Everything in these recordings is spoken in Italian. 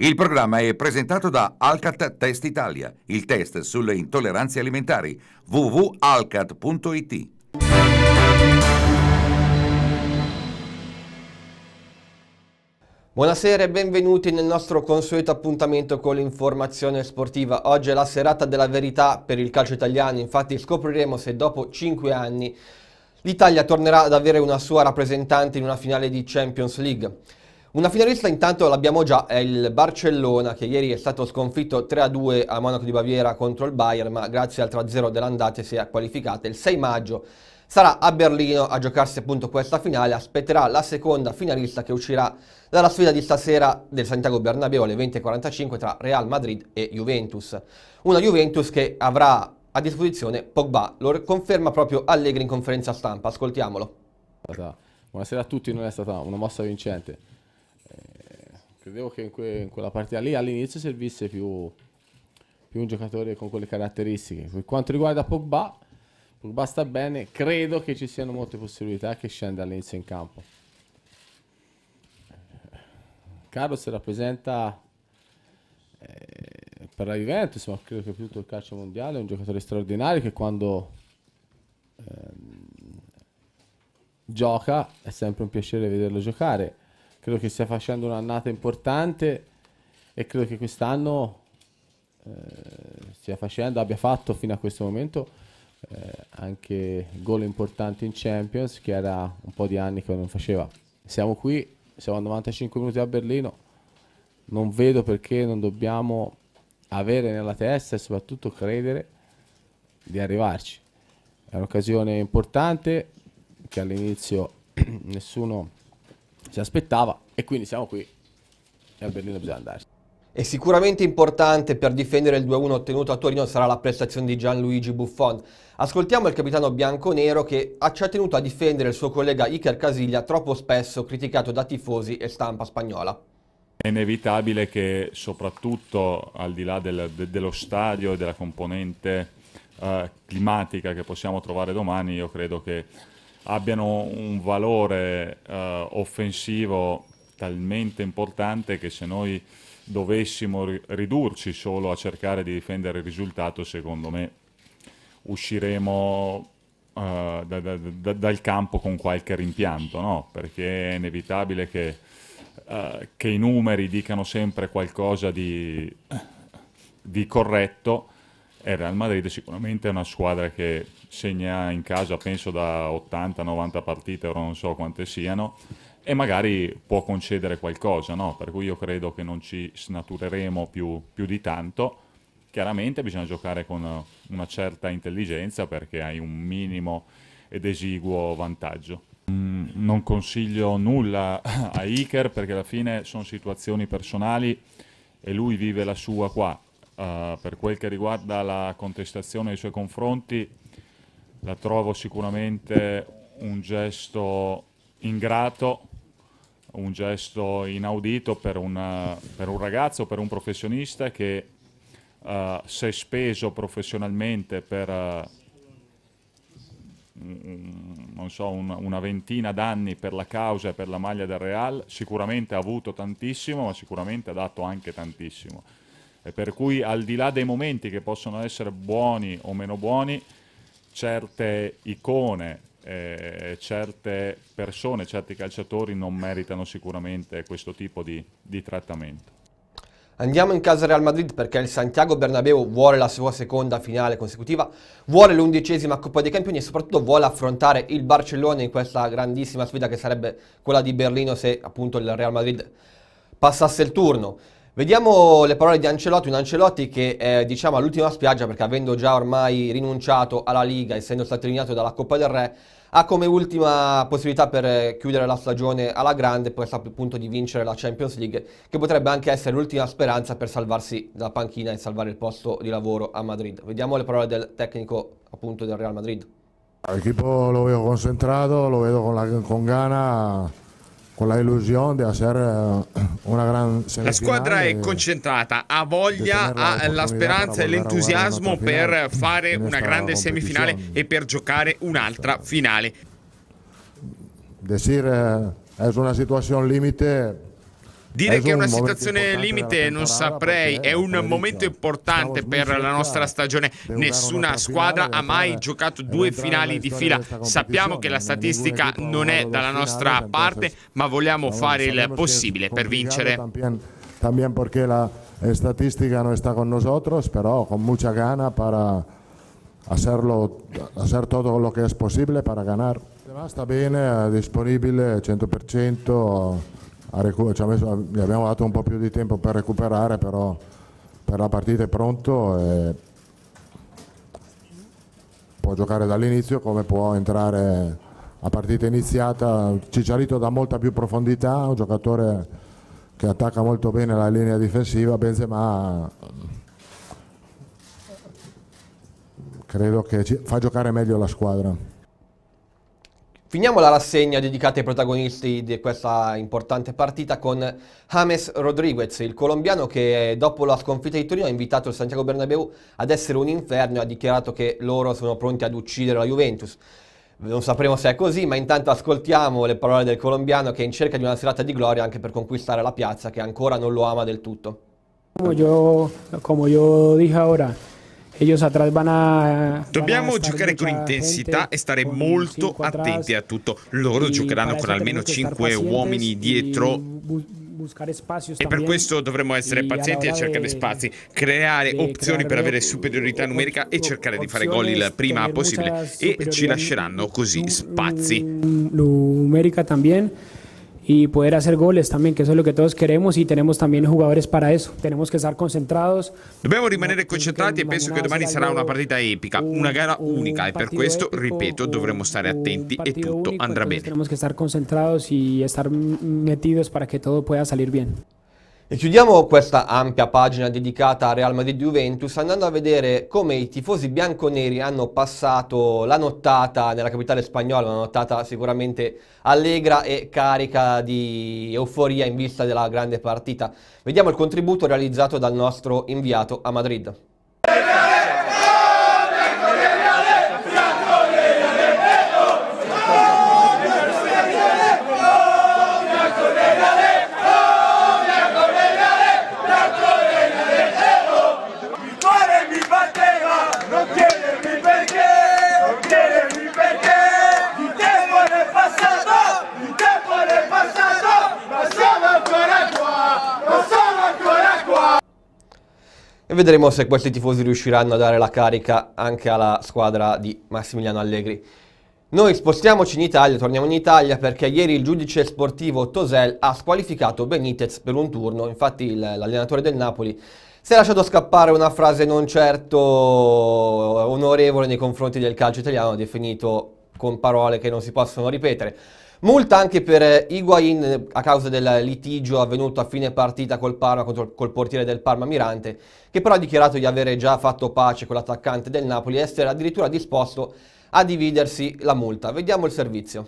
Il programma è presentato da Alcat Test Italia, il test sulle intolleranze alimentari, www.alcat.it. Buonasera e benvenuti nel nostro consueto appuntamento con l'informazione sportiva. Oggi è la serata della verità per il calcio italiano, infatti scopriremo se dopo 5 anni l'Italia tornerà ad avere una sua rappresentante in una finale di Champions League. Una finalista intanto l'abbiamo già, è il Barcellona che ieri è stato sconfitto 3-2 a Monaco di Baviera contro il Bayern, ma grazie al 3-0 dell'andata si è qualificata. Il 6 maggio sarà a Berlino a giocarsi appunto questa finale, aspetterà la seconda finalista che uscirà dalla sfida di stasera del Santiago Bernabeu alle 20.45 tra Real Madrid e Juventus. Una Juventus che avrà a disposizione Pogba, lo conferma proprio Allegri in conferenza stampa, ascoltiamolo. Buonasera a tutti, non è stata una mossa vincente credevo che in, que- in quella partita lì all'inizio servisse più, più un giocatore con quelle caratteristiche. Per quanto riguarda Pogba, Pogba sta bene, credo che ci siano molte possibilità che scenda all'inizio in campo. Carlos rappresenta eh, per la Juventus, ma credo che per tutto il calcio mondiale, è un giocatore straordinario che quando ehm, gioca è sempre un piacere vederlo giocare credo che stia facendo un'annata importante e credo che quest'anno eh, stia facendo, abbia fatto fino a questo momento eh, anche gol importanti in Champions che era un po' di anni che non faceva. Siamo qui, siamo a 95 minuti a Berlino, non vedo perché non dobbiamo avere nella testa e soprattutto credere di arrivarci. È un'occasione importante che all'inizio nessuno si aspettava e quindi siamo qui e a Berlino bisogna andarsi. E sicuramente importante per difendere il 2-1 ottenuto a Torino sarà la prestazione di Gianluigi Buffon. Ascoltiamo il capitano bianconero che ci ha tenuto a difendere il suo collega Iker Casiglia, troppo spesso criticato da tifosi e stampa spagnola. È inevitabile che soprattutto al di là del, de, dello stadio e della componente uh, climatica che possiamo trovare domani, io credo che abbiano un valore eh, offensivo talmente importante che se noi dovessimo ri- ridurci solo a cercare di difendere il risultato, secondo me usciremo eh, da, da, da, dal campo con qualche rimpianto, no? perché è inevitabile che, eh, che, i numeri dicano sempre qualcosa di, di corretto il Real Madrid sicuramente è una squadra che segna in casa penso da 80-90 partite, ora non so quante siano, e magari può concedere qualcosa, no? per cui io credo che non ci snatureremo più, più di tanto. Chiaramente bisogna giocare con una certa intelligenza perché hai un minimo ed esiguo vantaggio. Mm, non consiglio nulla a Iker perché alla fine sono situazioni personali e lui vive la sua qua uh, per quel che riguarda la contestazione ai suoi confronti la trovo sicuramente un gesto ingrato, un gesto inaudito per, una, per un ragazzo, per un professionista che uh, si è speso professionalmente per uh, un, so, un, una ventina d'anni per la causa e per la maglia del Real, sicuramente ha avuto tantissimo, ma sicuramente ha dato anche tantissimo e per cui al di là dei momenti che possono essere buoni o meno buoni, certe icone, eh, certe persone, certi calciatori non meritano sicuramente questo tipo di, di trattamento. Andiamo in casa Real Madrid perché il Santiago Bernabeu vuole la sua seconda finale consecutiva, vuole l'undicesima Coppa dei Campioni e soprattutto vuole affrontare il Barcellona in questa grandissima sfida che sarebbe quella di Berlino se appunto il Real Madrid passasse il turno. Vediamo le parole di Ancelotti, un Ancelotti che è eh, diciamo all'ultima spiaggia perché avendo già ormai rinunciato alla Liga, essendo stato eliminato dalla Coppa del Re, ha come ultima possibilità per eh, chiudere la stagione alla grande, poi sta appunto di vincere la Champions League, che potrebbe anche essere l'ultima speranza per salvarsi dalla panchina e salvare il posto di lavoro a Madrid. Vediamo le parole del tecnico appunto del Real Madrid. L'equipo lo vedo concentrato, lo vedo con, la, con gana con la illusión de hacer eh, una gran La squadra è concentrata, ha voglia, ha la speranza e l'entusiasmo per fare una grande semifinale e per giocare un'altra certo. finale. Decir, eh, è una situazione limite Dire ecco che è una situazione limite non saprei, è un momento importante per la nostra stagione. Nessuna squadra ha mai giocato due finali di fila. Sappiamo che la statistica non è dalla nostra parte, ma vogliamo fare il possibile per vincere. También perché la eh, statistica non está con noi, però con molta gana para hacerlo, hacer todo lo que es posible para Sta bene, bien, eh, disponibile 100% messo, gli abbiamo dato un po' più di tempo per recuperare, però per la partita è pronto e può giocare dall'inizio come può entrare a partita iniziata. Cicciarito dà molta più profondità, un giocatore che attacca molto bene la linea difensiva, Benzema credo che fa giocare meglio la squadra. Finiamo la rassegna dedicata ai protagonisti di questa importante partita con James Rodriguez, il colombiano che dopo la sconfitta di Torino ha invitato il Santiago Bernabeu ad essere un inferno e ha dichiarato che loro sono pronti ad uccidere la Juventus. Non sapremo se è così, ma intanto ascoltiamo le parole del colombiano che è in cerca di una serata di gloria anche per conquistare la piazza che ancora non lo ama del tutto. Come io, come io dije ora, a, Dobbiamo giocare con intensità e stare molto attenti a tutto. Loro giocheranno con almeno 5 uomini dietro e per questo dovremmo essere pazienti a cercare spazi, creare opzioni per avere superiorità numerica e cercare di fare gol il prima possibile e ci lasceranno così spazi. Numerica también. y poder hacer goles también, que eso es lo que todos queremos y tenemos también jugadores para eso. Tenemos que estar concentrados. Dobbiamo rimanere concentrati e penso che domani sarà una partita epica, una gara unica e per questo, ripeto, dovremo stare attenti e tutto andrà bene. Tenemos que estar concentrados y estar metidos para que todo pueda salir bien. E chiudiamo questa ampia pagina dedicata a Real Madrid-Juventus andando a vedere come i tifosi bianconeri hanno passato la nottata nella capitale spagnola, una nottata sicuramente allegra e carica di euforia in vista della grande partita. Vediamo il contributo realizzato dal nostro inviato a Madrid. vedremo se questi tifosi riusciranno a dare la carica anche alla squadra di Massimiliano Allegri. Noi spostiamoci in Italia, torniamo in Italia perché ieri il giudice sportivo Tosel ha squalificato Benitez per un turno, infatti l'allenatore del Napoli si è lasciato scappare una frase non certo onorevole nei confronti del calcio italiano, definito con parole che non si possono ripetere. Multa anche per eh, Higuain eh, a causa del litigio avvenuto a fine partita col Parma contro col portiere del Parma Mirante, che però ha dichiarato di avere già fatto pace con l'attaccante del Napoli e essere addirittura disposto a dividersi la multa. Vediamo il servizio.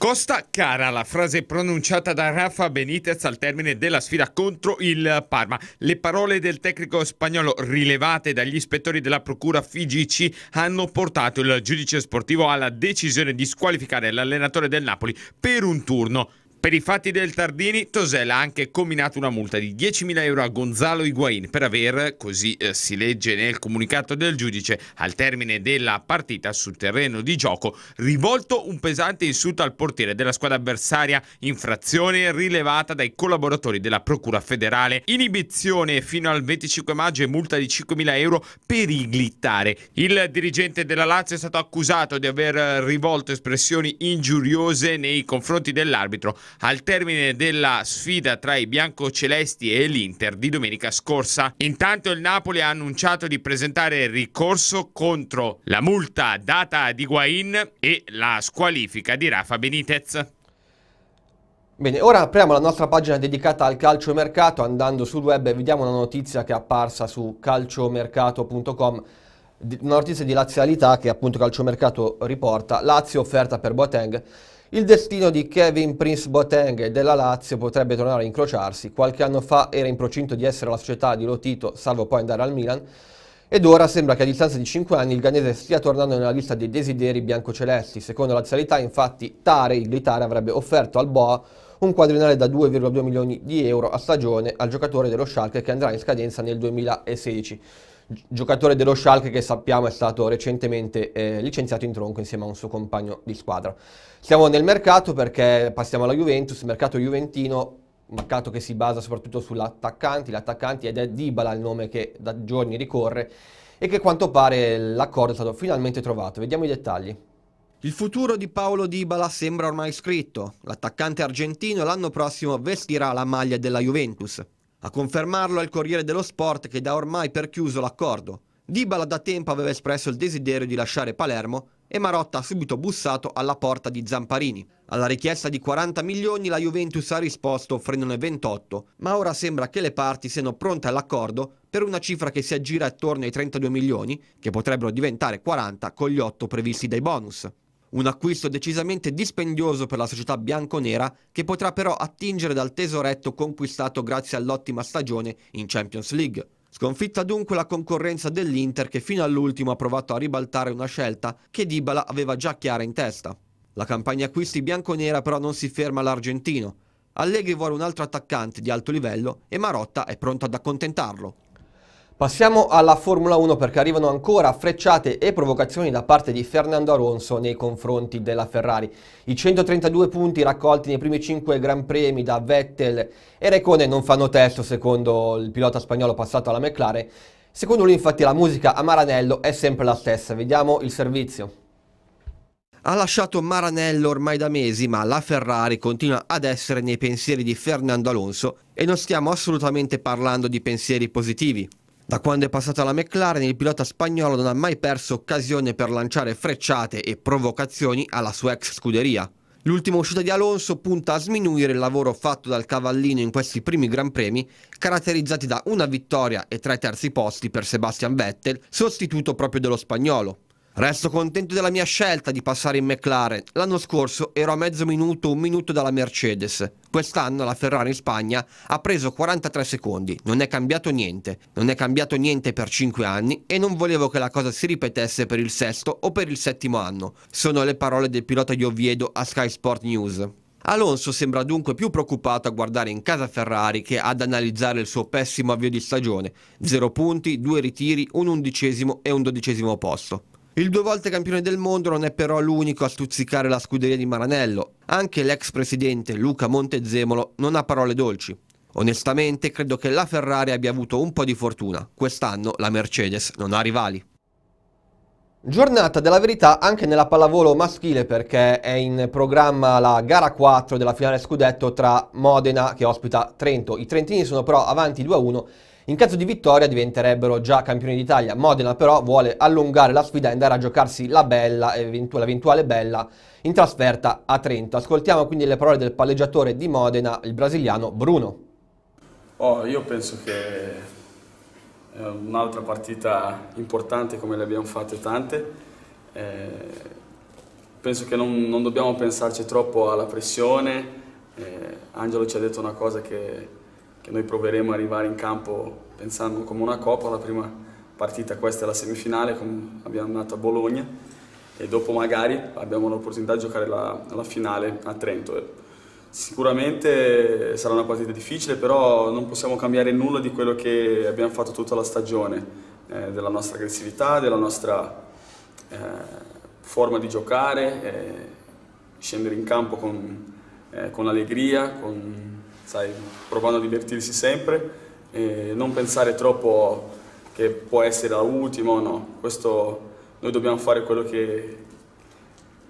Costa cara la frase pronunciata da Rafa Benitez al termine della sfida contro il Parma. Le parole del tecnico spagnolo rilevate dagli ispettori della procura Figici hanno portato il giudice sportivo alla decisione di squalificare l'allenatore del Napoli per un turno. Per i fatti del Tardini, Tosella ha anche combinato una multa di 10.000 euro a Gonzalo Higuain per aver, così eh, si legge nel comunicato del giudice, al termine della partita sul terreno di gioco, rivolto un pesante insulto al portiere della squadra avversaria, infrazione rilevata dai collaboratori della Procura federale, inibizione fino al 25 maggio e multa di 5.000 euro per i glittare. Il dirigente della Lazio è stato accusato di aver rivolto espressioni ingiuriose nei confronti dell'arbitro al termine della sfida tra i biancocelesti e l'Inter di domenica scorsa. Intanto il Napoli ha annunciato di presentare ricorso contro la multa data ad Higuain e la squalifica di Rafa Benitez. Bene, ora apriamo la nostra pagina dedicata al calcio mercato andando sul web e vediamo una notizia che è apparsa su calciomercato.com una notizia di lazialità che appunto Calciomercato riporta, Lazio offerta per Boateng il destino di Kevin Prince Boateng e della Lazio potrebbe tornare a incrociarsi. Qualche anno fa era in procinto di essere la società di Lotito, salvo poi andare al Milan, ed ora sembra che a distanza di 5 anni il ghanese stia tornando nella lista dei desideri biancocelesti. Secondo la lazialità, infatti, Tare, il Glitare, avrebbe offerto al Boa un quadrinale da 2,2 milioni di euro a stagione al giocatore dello Schalke che andrà in scadenza nel 2016 giocatore dello Schalke che sappiamo è stato recentemente eh, licenziato in tronco insieme a un suo compagno di squadra. Siamo nel mercato perché passiamo alla Juventus, mercato juventino, un mercato che si basa soprattutto sull'attaccanti, l'attaccanti ed è Dybala il nome che da giorni ricorre e che a quanto pare l'accordo è stato finalmente trovato. Vediamo i dettagli. Il futuro di Paolo Dybala sembra ormai scritto. L'attaccante argentino l'anno prossimo vestirà la maglia della Juventus. A confermarlo è il Corriere dello Sport che dà ormai per chiuso l'accordo. Dibala da tempo aveva espresso il desiderio di lasciare Palermo e Marotta ha subito bussato alla porta di Zamparini. Alla richiesta di 40 milioni la Juventus ha risposto offrendone 28, ma ora sembra che le parti siano pronte all'accordo per una cifra che si aggira attorno ai 32 milioni, che potrebbero diventare 40 con gli 8 previsti dai bonus. Un acquisto decisamente dispendioso per la società bianconera che potrà però attingere dal tesoretto conquistato grazie all'ottima stagione in Champions League. Sconfitta dunque la concorrenza dell'Inter che fino all'ultimo ha provato a ribaltare una scelta che Dybala aveva già chiara in testa. La campagna acquisti bianconera però non si ferma all'argentino. Allegri vuole un altro attaccante di alto livello e Marotta è pronto ad accontentarlo. Passiamo alla Formula 1 perché arrivano ancora frecciate e provocazioni da parte di Fernando Alonso nei confronti della Ferrari. I 132 punti raccolti nei primi 5 Gran Premi da Vettel e Recone non fanno testo secondo il pilota spagnolo passato alla McLaren. Secondo lui infatti la musica a Maranello è sempre la stessa. Vediamo il servizio. Ha lasciato Maranello ormai da mesi, ma la Ferrari continua ad essere nei pensieri di Fernando Alonso e non stiamo assolutamente parlando di pensieri positivi. Da quando è passato alla McLaren, il pilota spagnolo non ha mai perso occasione per lanciare frecciate e provocazioni alla sua ex scuderia. L'ultima uscita di Alonso punta a sminuire il lavoro fatto dal cavallino in questi primi Gran Premi, caratterizzati da una vittoria e tre terzi posti per Sebastian Vettel, sostituto proprio dello spagnolo. Resto contento della mia scelta di passare in McLaren. L'anno scorso ero a mezzo minuto, un minuto dalla Mercedes. Quest'anno la Ferrari in Spagna ha preso 43 secondi. Non è cambiato niente. Non è cambiato niente per 5 anni e non volevo che la cosa si ripetesse per il sesto o per il settimo anno. Sono le parole del pilota di Oviedo a Sky Sport News. Alonso sembra dunque più preoccupato a guardare in casa Ferrari che ad analizzare il suo pessimo avvio di stagione. Zero punti, due ritiri, un undicesimo e un dodicesimo posto. Il due volte campione del mondo non è però l'unico a stuzzicare la scuderia di Maranello. Anche l'ex presidente Luca Montezemolo non ha parole dolci. Onestamente credo che la Ferrari abbia avuto un po' di fortuna. Quest'anno la Mercedes non ha rivali. Giornata della verità anche nella pallavolo maschile perché è in programma la gara 4 della finale scudetto tra Modena che ospita Trento. I trentini sono però avanti 2-1 in caso di vittoria diventerebbero già campioni d'Italia. Modena però vuole allungare la sfida e andare a giocarsi la bella, l'eventuale bella, in trasferta a Trento. Ascoltiamo quindi le parole del palleggiatore di Modena, il brasiliano Bruno. Oh, io penso che è eh, un'altra partita importante come le abbiamo fatte tante. Eh, penso che non, non, dobbiamo pensarci troppo alla pressione. Eh, Angelo ci ha detto una cosa che che noi proveremo a arrivare in campo pensando come una coppa, la prima partita questa è la semifinale, abbiamo andato a Bologna e dopo magari abbiamo l'opportunità di giocare la, la finale a Trento. Sicuramente sarà una partita difficile, però non possiamo cambiare nulla di quello che abbiamo fatto tutta la stagione, eh, della nostra aggressività, della nostra eh, forma di giocare, eh, scendere in campo con, eh, con allegria, con stai provando a divertirsi sempre e non pensare troppo che può essere la ultima no. Questo noi dobbiamo fare quello che,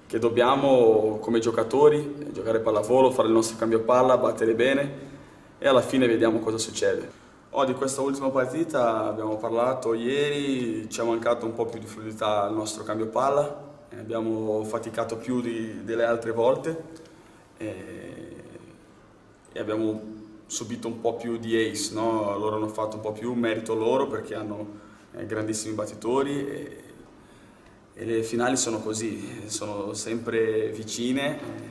che dobbiamo come giocatori, giocare pallavolo, fare il nostro cambio palla, battere bene e alla fine vediamo cosa succede. Oh, di questa ultima partita abbiamo parlato ieri, ci è mancato un po' più di fluidità al nostro cambio palla, abbiamo faticato più di, delle altre volte. E e abbiamo subito un po' più di ace, no? loro hanno fatto un po' più merito loro perché hanno eh, grandissimi battitori e, e le finali sono così, sono sempre vicine.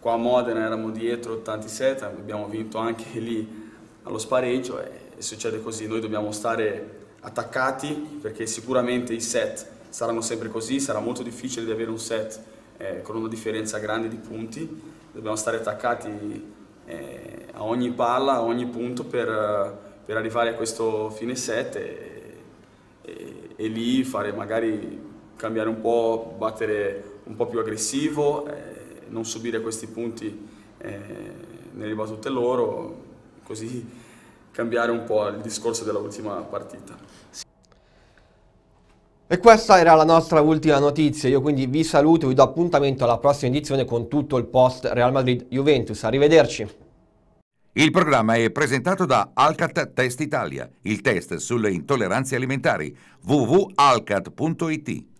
Qua a Modena eravamo dietro tanti set, abbiamo vinto anche lì allo spareggio e, e succede così, noi dobbiamo stare attaccati perché sicuramente i set saranno sempre così, sarà molto difficile di avere un set eh, con una differenza grande di punti, dobbiamo stare attaccati eh, a ogni palla, a ogni punto per, per arrivare a questo fine set e, e, e, lì fare magari cambiare un po', battere un po' più aggressivo, eh, non subire questi punti eh, nelle battute loro, così cambiare un po' il discorso dell'ultima partita. E questa era la nostra ultima notizia, io quindi vi saluto e vi do appuntamento alla prossima edizione con tutto il post Real Madrid-Juventus. Arrivederci! Il programma è presentato da Alcat Test Italia, il test sulle intolleranze alimentari www.alcat.it.